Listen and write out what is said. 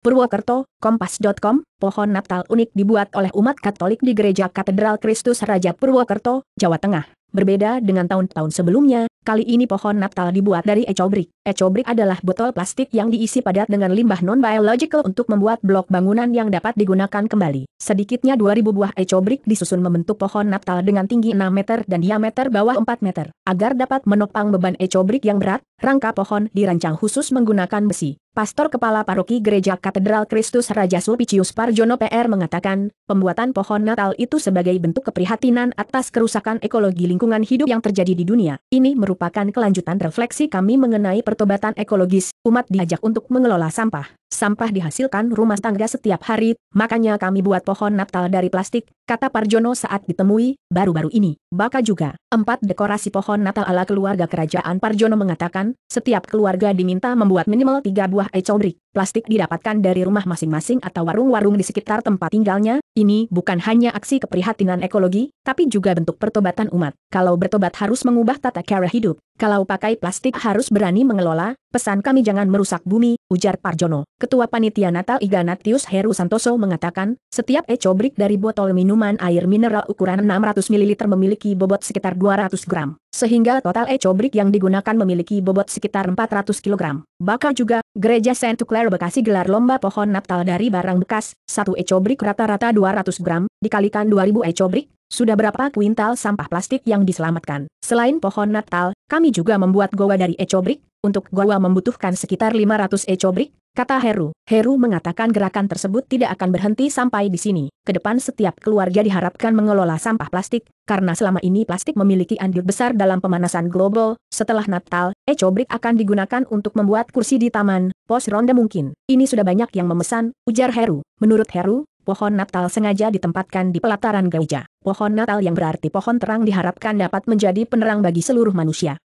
Purwokerto, Kompas.com, pohon Natal unik dibuat oleh umat Katolik di Gereja Katedral Kristus Raja Purwokerto, Jawa Tengah. Berbeda dengan tahun-tahun sebelumnya, kali ini pohon Natal dibuat dari ecobrik. Ecobrik adalah botol plastik yang diisi padat dengan limbah non-biological untuk membuat blok bangunan yang dapat digunakan kembali. Sedikitnya 2000 buah ecobrik disusun membentuk pohon Natal dengan tinggi 6 meter dan diameter bawah 4 meter. Agar dapat menopang beban ecobrik yang berat, rangka pohon dirancang khusus menggunakan besi. Pastor Kepala Paroki Gereja Katedral Kristus Raja Sulpicius Parjono PR mengatakan, pembuatan pohon Natal itu sebagai bentuk keprihatinan atas kerusakan ekologi lingkungan hidup yang terjadi di dunia. Ini merupakan kelanjutan refleksi kami mengenai pertobatan ekologis. Umat diajak untuk mengelola sampah. Sampah dihasilkan rumah tangga setiap hari, makanya kami buat pohon Natal dari plastik, kata Parjono saat ditemui, baru-baru ini. Baka juga, empat dekorasi pohon Natal ala keluarga kerajaan Parjono mengatakan, setiap keluarga diminta membuat minimal tiga buah ecobrik. Plastik didapatkan dari rumah masing-masing atau warung-warung di sekitar tempat tinggalnya. Ini bukan hanya aksi keprihatinan ekologi, tapi juga bentuk pertobatan umat. Kalau bertobat harus mengubah tata cara hidup. Kalau pakai plastik harus berani mengelola, Pesan kami jangan merusak bumi, ujar Parjono. Ketua Panitia Natal Ignatius Heru Santoso mengatakan, setiap ecobrik dari botol minuman air mineral ukuran 600 ml memiliki bobot sekitar 200 gram. Sehingga total ecobrik yang digunakan memiliki bobot sekitar 400 kg. Bakal juga, Gereja Saint Clair Bekasi gelar lomba pohon Natal dari barang bekas, satu ecobrik rata-rata 200 gram, dikalikan 2000 ecobrik, sudah berapa kuintal sampah plastik yang diselamatkan? Selain pohon Natal, kami juga membuat goa dari ecobrik, untuk goa membutuhkan sekitar 500 ecobrik, kata Heru. Heru mengatakan gerakan tersebut tidak akan berhenti sampai di sini. Kedepan setiap keluarga diharapkan mengelola sampah plastik, karena selama ini plastik memiliki andil besar dalam pemanasan global. Setelah Natal, ecobrik akan digunakan untuk membuat kursi di taman, pos ronda mungkin. Ini sudah banyak yang memesan, ujar Heru. Menurut Heru, pohon Natal sengaja ditempatkan di pelataran gereja pohon Natal yang berarti pohon terang diharapkan dapat menjadi penerang bagi seluruh manusia.